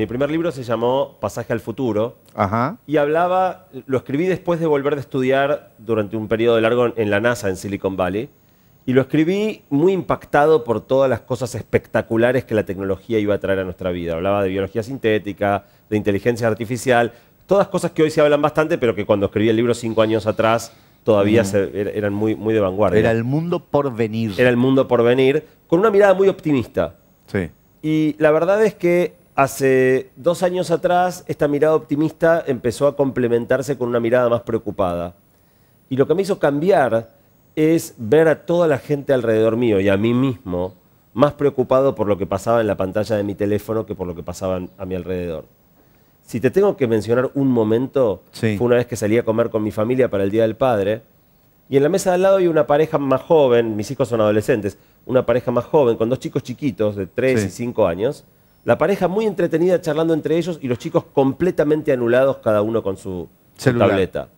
Mi primer libro se llamó Pasaje al futuro. Ajá. Y hablaba, lo escribí después de volver de estudiar durante un periodo largo en la NASA, en Silicon Valley. Y lo escribí muy impactado por todas las cosas espectaculares que la tecnología iba a traer a nuestra vida. Hablaba de biología sintética, de inteligencia artificial, todas cosas que hoy se hablan bastante, pero que cuando escribí el libro cinco años atrás todavía er, eran muy, muy de vanguardia. Era el mundo por venir. Era el mundo por venir, con una mirada muy optimista. Sí. Y la verdad es que Hace dos años atrás, esta mirada optimista empezó a complementarse con una mirada más preocupada. Y lo que me hizo cambiar es ver a toda la gente alrededor mío y a mí mismo más preocupado por lo que pasaba en la pantalla de mi teléfono que por lo que pasaba a mi alrededor. Si te tengo que mencionar un momento, fue una vez que salí a comer con mi familia para el Día del Padre, y en la mesa de al lado había una pareja más joven, mis hijos son adolescentes, una pareja más joven, con dos chicos chiquitos de 3 y 5 años, la pareja muy entretenida charlando entre ellos y los chicos completamente anulados, cada uno con su tableta.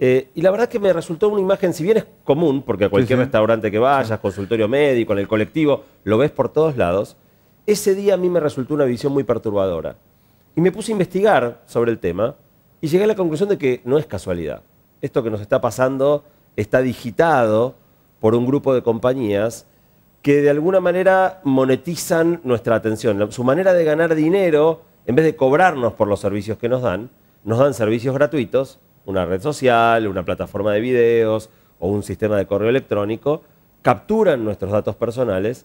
Eh, y la verdad que me resultó una imagen, si bien es común, porque a cualquier restaurante que vayas, consultorio médico, en el colectivo, lo ves por todos lados, ese día a mí me resultó una visión muy perturbadora. Y me puse a investigar sobre el tema y llegué a la conclusión de que no es casualidad. Esto que nos está pasando está digitado por un grupo de compañías que de alguna manera monetizan nuestra atención. Su manera de ganar dinero, en vez de cobrarnos por los servicios que nos dan, nos dan servicios gratuitos, una red social, una plataforma de videos o un sistema de correo electrónico, capturan nuestros datos personales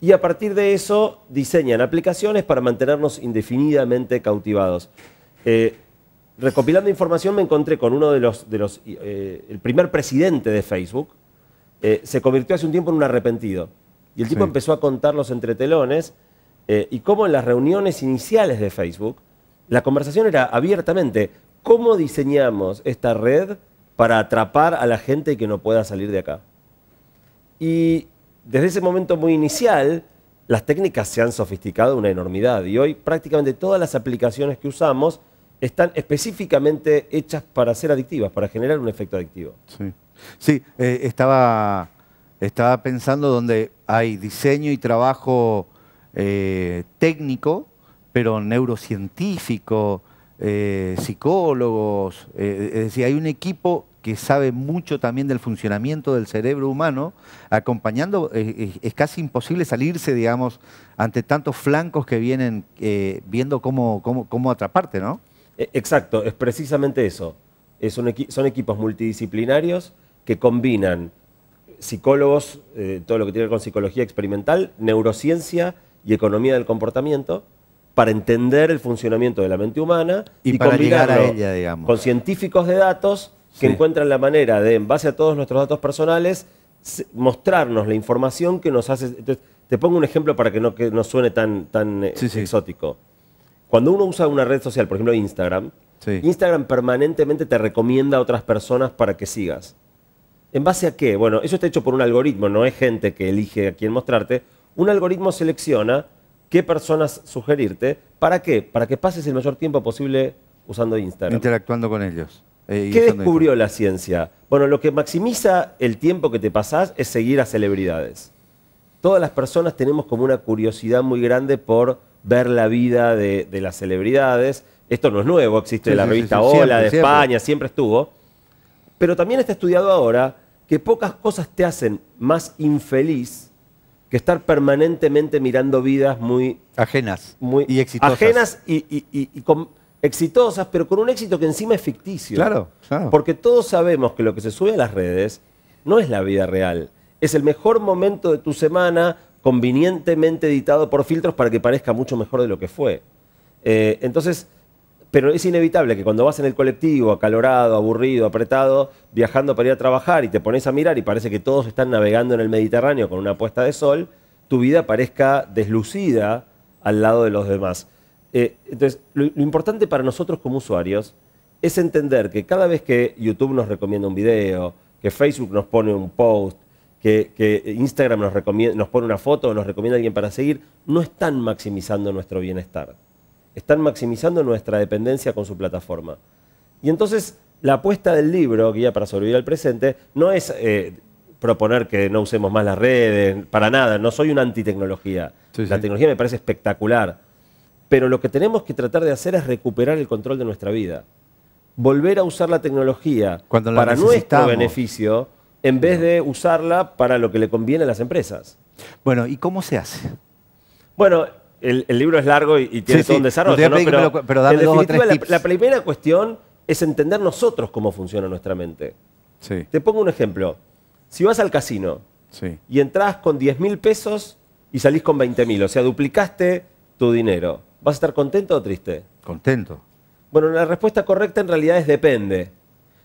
y a partir de eso diseñan aplicaciones para mantenernos indefinidamente cautivados. Eh, recopilando información me encontré con uno de los, eh, el primer presidente de Facebook, eh, se convirtió hace un tiempo en un arrepentido. Y el tipo empezó a contar los entretelones eh, y cómo en las reuniones iniciales de Facebook la conversación era abiertamente cómo diseñamos esta red para atrapar a la gente y que no pueda salir de acá. Y desde ese momento muy inicial, las técnicas se han sofisticado una enormidad y hoy prácticamente todas las aplicaciones que usamos están específicamente hechas para ser adictivas, para generar un efecto adictivo. Sí, sí eh, estaba estaba pensando donde hay diseño y trabajo eh, técnico, pero neurocientífico, eh, psicólogos, eh, es decir, hay un equipo que sabe mucho también del funcionamiento del cerebro humano, acompañando, es casi imposible salirse, digamos, ante tantos flancos que vienen viendo cómo, cómo, cómo, atraparte, ¿no? E, exacto, es precisamente eso. son equipos multidisciplinarios que combinan psicólogos, eh, todo lo que tiene que ver con psicología experimental, neurociencia y economía del comportamiento, para entender el funcionamiento de la mente humana y, combinar a ella, digamos. Con científicos de datos que encuentran la manera de, en base a todos nuestros datos personales, mostrarnos la información que nos hace. te pongo un ejemplo para que no, suene tan, tan eh, exótico. Cuando uno usa una red social, por ejemplo Instagram, Instagram permanentemente te recomienda a otras personas para que sigas. ¿En base a qué? Bueno, eso está hecho por un algoritmo, no es gente que elige a quién mostrarte. Un algoritmo selecciona qué personas sugerirte. ¿Para qué? Para que pases el mayor tiempo posible usando Instagram. Interactuando con ellos. Eh, ¿Qué descubrió la ciencia? Bueno, lo que maximiza el tiempo que te pasás es seguir a celebridades. Todas las personas tenemos como una curiosidad muy grande por ver la vida de, las celebridades. Esto no es nuevo, existe la revista Ola Hola de España, siempre estuvo. Pero también está estudiado ahora que pocas cosas te hacen más infeliz que estar permanentemente mirando vidas muy... Ajenas. y exitosas. Ajenas y, exitosas, pero con un éxito que encima es ficticio. Claro, claro. Porque todos sabemos que lo que se sube a las redes no es la vida real. Es el mejor momento de tu semana convenientemente editado por filtros para que parezca mucho mejor de lo que fue. Eh, entonces, pero es inevitable que cuando vas en el colectivo, acalorado, aburrido, apretado, viajando para ir a trabajar y te pones a mirar y parece que todos están navegando en el Mediterráneo con una puesta de sol, tu vida parezca deslucida al lado de los demás. Eh, entonces, lo, importante para nosotros como usuarios es entender que cada vez que YouTube nos recomienda un video, que Facebook nos pone un post, que, Instagram nos, pone una foto, o nos recomienda a alguien para seguir, no están maximizando nuestro bienestar están maximizando nuestra dependencia con su plataforma. Y entonces la apuesta del libro, Guía para sobrevivir al presente, no es eh, proponer que no usemos más las redes, para nada, no soy una antitecnología. la tecnología me parece espectacular, pero lo que tenemos que tratar de hacer es recuperar el control de nuestra vida. Volver a usar la tecnología Cuando para nuestro beneficio en vez de usarla para lo que le conviene a las empresas. Bueno, ¿y cómo se hace? Bueno, el, libro es largo y, tiene todo un desarrollo. Pero, en definitiva, La, primera cuestión es entender nosotros cómo funciona nuestra mente. Te pongo un ejemplo. Si vas al casino y entras con 10 mil pesos y salís con 20 mil, o sea, duplicaste tu dinero, ¿vas a estar contento o triste? Contento. Bueno, la respuesta correcta en realidad es depende.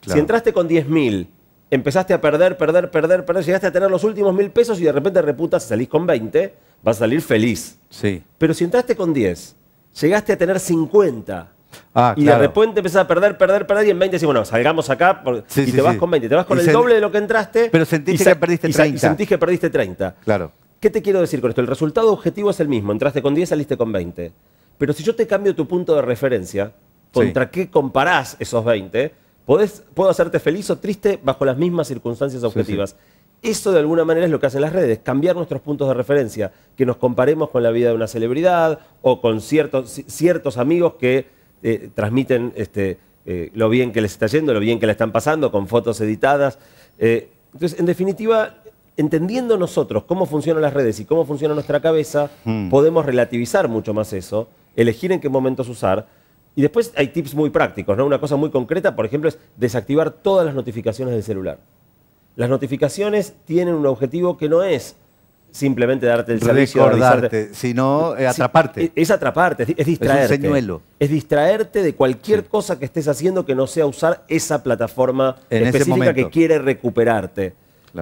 Si entraste con 10 mil empezaste a perder, perder, perder, perder, llegaste a tener los últimos mil pesos y de repente reputas, salís con 20, vas a salir feliz. Sí. Pero si entraste con 10, llegaste a tener 50. Ah, y de repente empezás a perder, perder, perder y en 20 decís, bueno, salgamos acá y te vas con 20, te vas con el doble de lo que entraste. Pero sentiste que perdiste 30. Y sentís que perdiste 30. Claro. ¿Qué te quiero decir con esto? El resultado objetivo es el mismo, entraste con 10, saliste con 20. Pero si yo te cambio tu punto de referencia, contra qué comparás esos 20, puedo hacerte feliz o triste bajo las mismas circunstancias objetivas. Eso de alguna manera es lo que hacen las redes, cambiar nuestros puntos de referencia, que nos comparemos con la vida de una celebridad o con ciertos, amigos que eh, transmiten este, eh, lo bien que les está yendo, lo bien que la están pasando, con fotos editadas. Eh, entonces, en definitiva, entendiendo nosotros cómo funcionan las redes y cómo funciona nuestra cabeza, mm. podemos relativizar mucho más eso, elegir en qué momentos usar. Y después hay tips muy prácticos, Una cosa muy concreta, por ejemplo, es desactivar todas las notificaciones del celular. Las notificaciones tienen un objetivo que no es simplemente darte el servicio. Recordarte, sino eh, atraparte. es atraparte, es, distraerte. Es un señuelo. Es distraerte de cualquier cosa que estés haciendo que no sea usar esa plataforma específica que quiere recuperarte.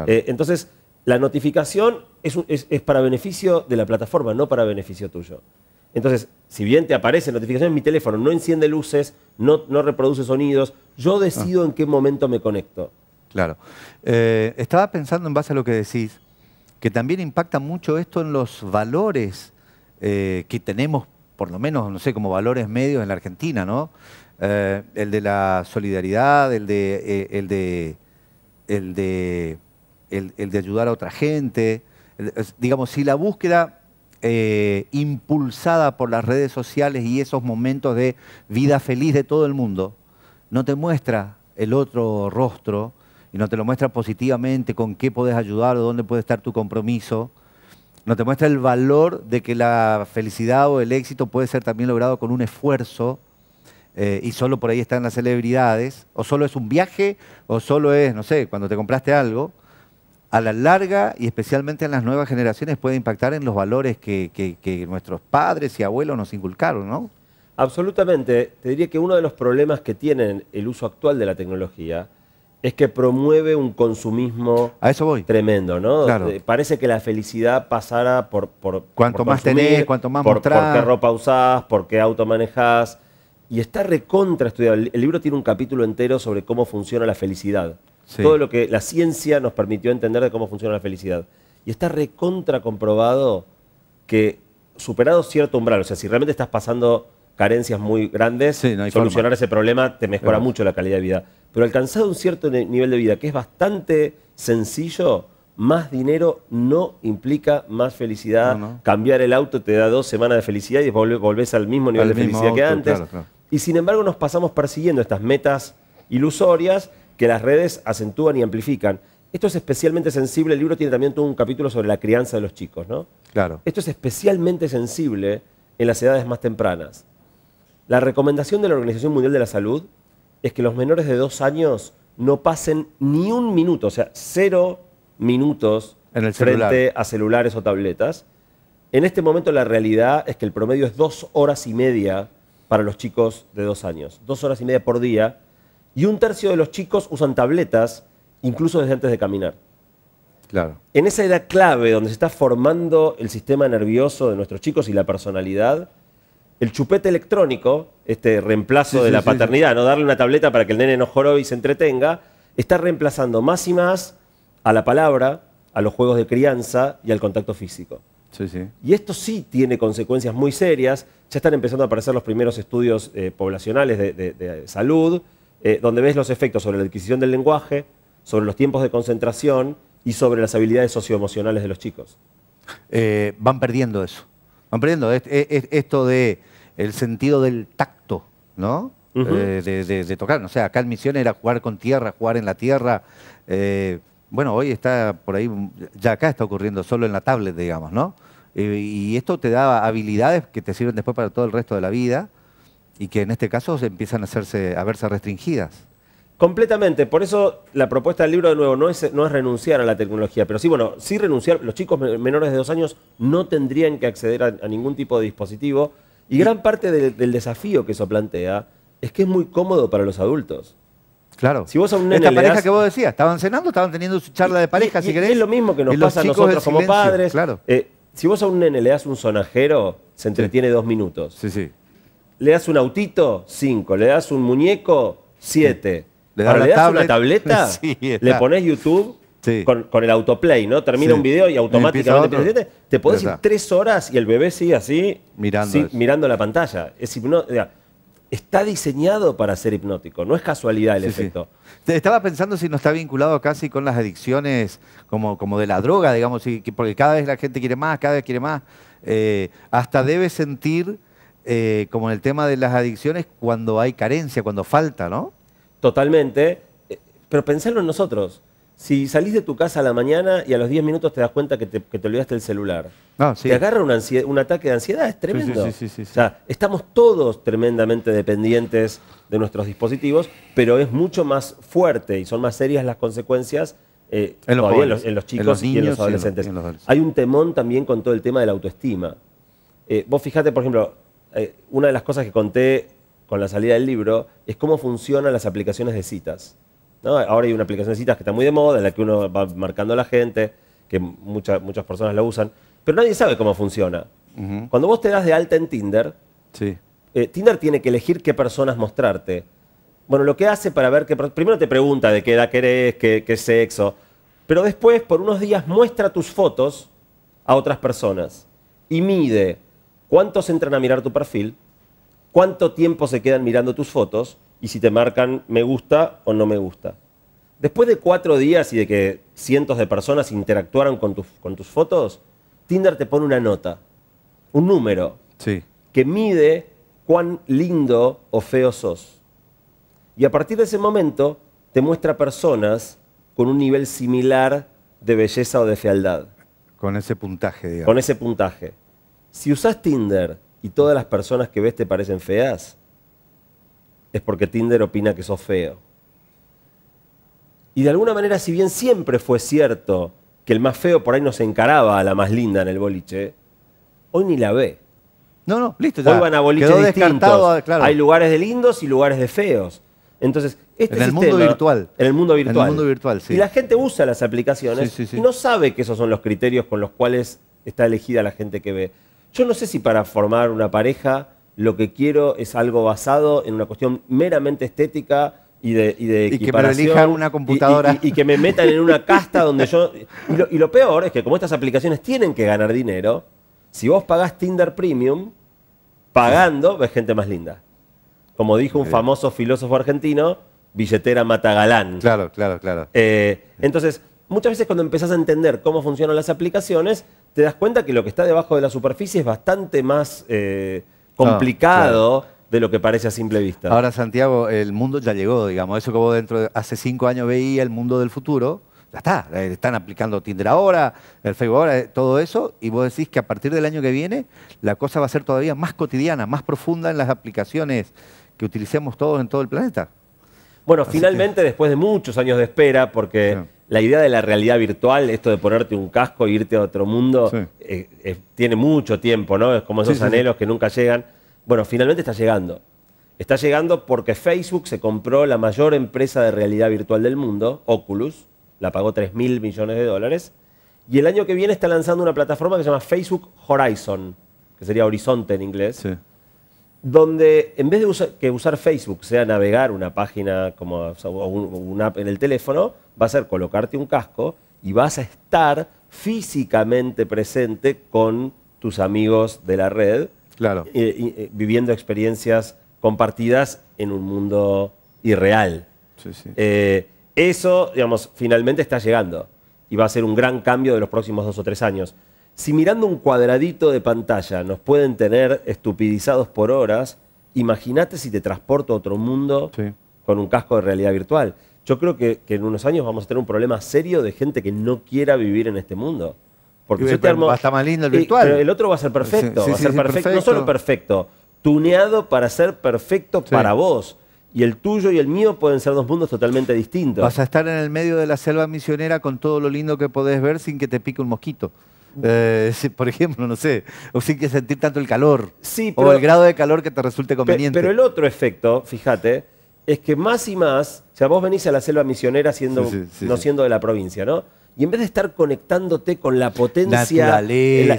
Eh, entonces, la notificación es, para beneficio de la plataforma, no para beneficio tuyo. Entonces, si bien te aparece notificación en mi teléfono, no enciende luces, no, reproduce sonidos, yo decido ah. en qué momento me conecto. Claro. Eh, estaba pensando en base a lo que decís, que también impacta mucho esto en los valores eh, que tenemos, por lo menos, no sé, como valores medios en la Argentina, ¿no? Eh, el de la solidaridad, el de, el de, ayudar a otra gente. digamos, si la búsqueda impulsada por las redes sociales y esos momentos de vida feliz de todo el mundo, no te muestra el otro rostro, y no te lo muestra positivamente, con qué puedes ayudar o dónde puede estar tu compromiso. No te muestra el valor de que la felicidad o el éxito puede ser también logrado con un esfuerzo eh, y solo por ahí están las celebridades, o solo es un viaje, o solo es, no sé, cuando te compraste algo. A la larga y especialmente en las nuevas generaciones puede impactar en los valores que, que nuestros padres y abuelos nos inculcaron, ¿no? Absolutamente. Te diría que uno de los problemas que tiene el uso actual de la tecnología es que promueve un consumismo tremendo, ¿no? Eh, parece que la felicidad pasara por... por cuanto más tenés, cuanto más por, qué ropa usás, por qué auto manejás. Y está recontra estudiado. El libro tiene un capítulo entero sobre cómo funciona la felicidad. Todo lo que la ciencia nos permitió entender de cómo funciona la felicidad. Y está recontra comprobado que superado cierto umbral, o sea, si realmente estás pasando carencias muy grandes, solucionar ese problema te mejora mucho la calidad de vida. Pero alcanzado un cierto nivel de vida que es bastante sencillo, más dinero no implica más felicidad. Cambiar el auto te da dos semanas de felicidad y volvés al mismo nivel de felicidad que antes. Y sin embargo nos pasamos persiguiendo estas metas ilusorias que las redes acentúan y amplifican. Esto es especialmente sensible, el libro tiene también un capítulo sobre la crianza de los chicos, ¿no? Claro. Esto es especialmente sensible en las edades más tempranas. La recomendación de la Organización Mundial de la Salud es que los menores de dos años no pasen ni un minuto, o sea, cero minutos frente a celulares o tabletas. En este momento la realidad es que el promedio es dos horas y media para los chicos de dos años, dos horas y media por día, y un tercio de los chicos usan tabletas incluso desde antes de caminar. Claro. En esa edad clave donde se está formando el sistema nervioso de nuestros chicos y la personalidad, el chupete electrónico, este reemplazo de la paternidad, no darle una tableta para que el nene no jorobe y se entretenga, está reemplazando más y más a la palabra, a los juegos de crianza y al contacto físico. Y esto sí tiene consecuencias muy serias. Ya están empezando a aparecer los primeros estudios eh, poblacionales de, salud, eh, donde ves los efectos sobre la adquisición del lenguaje, sobre los tiempos de concentración y sobre las habilidades socioemocionales de los chicos. Eh, van perdiendo eso. Van perdiendo esto de el sentido del tacto, ¿no? Eh, de, tocar. O sea, acá en misión era jugar con tierra, jugar en la tierra. Eh, bueno, hoy está por ahí, ya acá está ocurriendo solo en la tablet, digamos, ¿no? Eh, y esto te da habilidades que te sirven después para todo el resto de la vida y que en este caso empiezan a, hacerse, a verse restringidas. Completamente, por eso la propuesta del libro de nuevo no es, no es renunciar a la tecnología, pero sí, bueno, sí renunciar, los chicos menores de dos años no tendrían que acceder a ningún tipo de dispositivo, y gran parte del desafío que eso plantea es que es muy cómodo para los adultos. Claro. Si vos a un nene Esta pareja que vos decías, estaban cenando, estaban teniendo su charla de pareja, si y Es lo mismo que nos pasa a nosotros como padres. Claro. Eh, si vos a un nene le das un sonajero, se entretiene dos minutos. Sí, sí. Le das un autito, cinco. Le das un muñeco, siete. Le, das, una tableta, sí, le pones YouTube con, el autoplay, ¿no? Termina un video y automáticamente te podés ir tres horas y el bebé sigue así, mirando, la pantalla. Está diseñado para ser hipnótico, no es casualidad el efecto. Estaba pensando si no está vinculado casi con las adicciones como, de la droga, digamos, porque cada vez la gente quiere más, cada vez quiere más. Eh, hasta debe sentir, eh, como en el tema de las adicciones, cuando hay carencia, cuando falta, ¿no? Totalmente. Eh, pero pensarlo en nosotros si salís de tu casa a la mañana y a los 10 minutos te das cuenta que te, olvidaste el celular, ah, te agarra un ataque de ansiedad, es tremendo. o sea, estamos todos tremendamente dependientes de nuestros dispositivos, pero es mucho más fuerte y son más serias las consecuencias eh, en, los chicos y en los adolescentes. Hay un temón también con todo el tema de la autoestima. Eh, vos fijate, por ejemplo, eh, una de las cosas que conté con la salida del libro es cómo funcionan las aplicaciones de citas. Ahora hay una aplicación de citas que está muy de moda, en la que uno va marcando a la gente, que muchas personas la usan, pero nadie sabe cómo funciona. Cuando vos te das de alta en Tinder, eh, Tinder tiene que elegir qué personas mostrarte. Bueno, lo que hace para ver que... Primero te pregunta de qué edad querés, qué sexo, pero después, por unos días, muestra tus fotos a otras personas y mide cuántos entran a mirar tu perfil, cuánto tiempo se quedan mirando tus fotos y si te marcan me gusta o no me gusta. Después de cuatro días y de que cientos de personas interactuaron con tus, fotos, Tinder te pone una nota, un número, que mide cuán lindo o feo sos. Y a partir de ese momento te muestra personas con un nivel similar de belleza o de fealdad. Con ese puntaje, digamos. Con ese puntaje. Si usas Tinder y todas las personas que ves te parecen feas, es porque Tinder opina que sos feo. Y de alguna manera, si bien siempre fue cierto que el más feo por ahí no se encaraba a la más linda en el boliche, hoy ni la ve. No, no, listo. Ya. van a boliches distintos. Ah, Hay lugares de lindos y lugares de feos. Entonces, este en el mundo virtual. En el mundo virtual. En el mundo virtual, sí. Y la gente usa las aplicaciones y no sabe que esos son los criterios con los cuales está elegida la gente que ve. Yo no sé si para formar una pareja lo que quiero es algo basado en una cuestión meramente estética y de, y equiparación. Y que me elijan una computadora. Y, que me metan en una casta donde yo... y lo, peor es que como estas aplicaciones tienen que ganar dinero, si vos pagás Tinder Premium, pagando ves gente más linda. Como dijo un famoso filósofo argentino, billetera matagalán. Claro, claro, claro. Eh, entonces, muchas veces cuando empezás a entender cómo funcionan las aplicaciones, te das cuenta que lo que está debajo de la superficie es bastante más... Eh, complicado. Ah, de lo que parece a simple vista. Ahora, Santiago, el mundo ya llegó, digamos. Eso que vos dentro de hace cinco años veía el mundo del futuro, ya está. Eh, están aplicando Tinder ahora, el Facebook ahora, eh, todo eso. Y vos decís que a partir del año que viene la cosa va a ser todavía más cotidiana, más profunda en las aplicaciones que utilicemos todos en todo el planeta. Bueno, finalmente, después de muchos años de espera, porque la idea de la realidad virtual, esto de ponerte un casco e irte a otro mundo, eh, eh, tiene mucho tiempo, ¿no? Es como esos anhelos que nunca llegan. Bueno, finalmente está llegando. Está llegando porque Facebook se compró la mayor empresa de realidad virtual del mundo, Oculus, la pagó 3 mil millones de dólares, y el año que viene está lanzando una plataforma que se llama Facebook Horizon, que sería Horizonte en inglés, donde en vez de que usar Facebook sea navegar una página o una app en el teléfono, va a ser colocarte un casco y vas a estar físicamente presente con tus amigos de la red, eh, viviendo experiencias compartidas en un mundo irreal. Eh, eso, digamos, finalmente está llegando y va a ser un gran cambio de los próximos dos o tres años. Si mirando un cuadradito de pantalla nos pueden tener estupidizados por horas, imagínate si te transporto a otro mundo con un casco de realidad virtual. Yo creo que, en unos años vamos a tener un problema serio de gente que no quiera vivir en este mundo. Porque más lindo el eh, virtual. el otro va a ser perfecto. perfecto, no solo perfecto, tuneado para ser perfecto para vos. Y el tuyo y el mío pueden ser dos mundos totalmente distintos. Vas a estar en el medio de la selva misionera con todo lo lindo que podés ver sin que te pique un mosquito. Eh, por ejemplo, no sé, o sin que sentir tanto el calor, o el grado de calor que te resulte conveniente. Pero el otro efecto, fíjate, es que más y más, o sea, vos venís a la selva misionera no siendo de la provincia, ¿no? Y en vez de estar conectándote con la potencia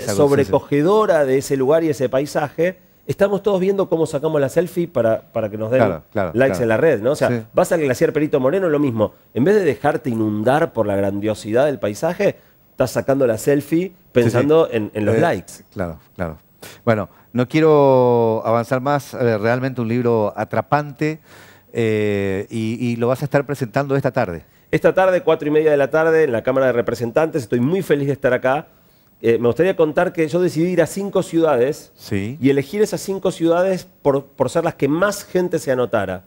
sobrecogedora de ese lugar y ese paisaje, estamos todos viendo cómo sacamos la selfie para, que nos den likes en la red, ¿no? O sea, vas al glaciar Perito Moreno, lo mismo. En vez de dejarte inundar por la grandiosidad del paisaje, estás sacando la selfie pensando En, los eh, likes. Claro, claro. Bueno, no quiero avanzar más. Eh, realmente un libro atrapante eh, y, lo vas a estar presentando esta tarde. Esta tarde, cuatro y media de la tarde, en la Cámara de Representantes. Estoy muy feliz de estar acá. me gustaría contar que yo decidí ir a cinco ciudades y elegir esas cinco ciudades por, ser las que más gente se anotara.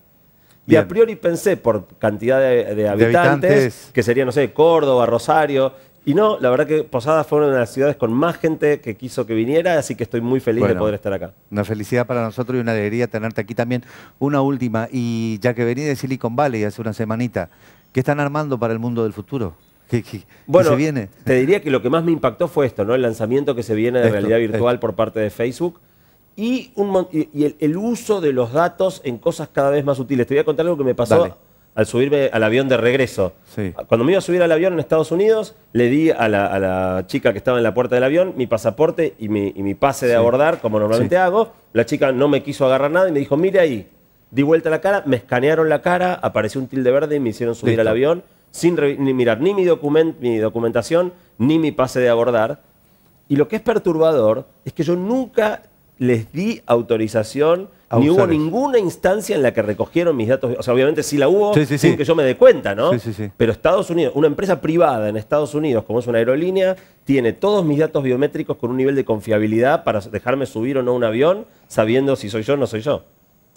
Y a priori pensé por cantidad de, habitantes, que serían, no sé, Córdoba, Rosario, y no, la verdad que Posadas fue una de las ciudades con más gente que quiso que viniera, así que estoy muy feliz de poder estar acá. Una felicidad para nosotros y una alegría tenerte aquí también. Una última, y ya que vení de Silicon Valley hace una semanita, ¿qué están armando para el mundo del futuro? bueno, se viene? te diría que lo que más me impactó fue esto, ¿no? El lanzamiento que se viene de realidad virtual por parte de Facebook y, el, uso de los datos en cosas cada vez más útiles. Te voy a contar algo que me pasó al subirme al avión de regreso. Cuando me iba a subir al avión en Estados Unidos, le di a la, chica que estaba en la puerta del avión mi pasaporte y mi, pase de abordar, como normalmente hago. La chica no me quiso agarrar nada y me dijo, mire ahí. Di vuelta la cara, me escanearon la cara, apareció un tilde verde y me hicieron subir al avión sin mirar ni mi, mi documentación ni mi pase de abordar. Y lo que es perturbador es que yo nunca les di autorización ni hubo ninguna instancia en la que recogieron mis datos. O sea, obviamente sí la hubo sin que yo me dé cuenta, ¿no? Pero Estados Unidos, una empresa privada en Estados Unidos, como es una aerolínea, tiene todos mis datos biométricos con un nivel de confiabilidad para dejarme subir o no un avión, sabiendo si soy yo o no soy yo.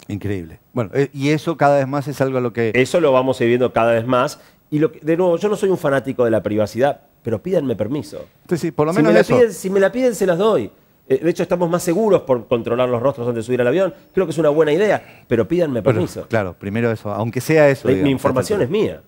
Increíble. Bueno, eh, y eso cada vez más es algo a lo que... Eso lo vamos viendo cada vez más. Y lo de nuevo, yo no soy un fanático de la privacidad, pero pídanme permiso. Sí, sí, por lo menos eso. si me la piden, se las doy. Eh, de hecho, estamos más seguros por controlar los rostros antes de subir al avión. Creo que es una buena idea, pero pídanme permiso. claro, primero eso, aunque sea eso. mi información es mía.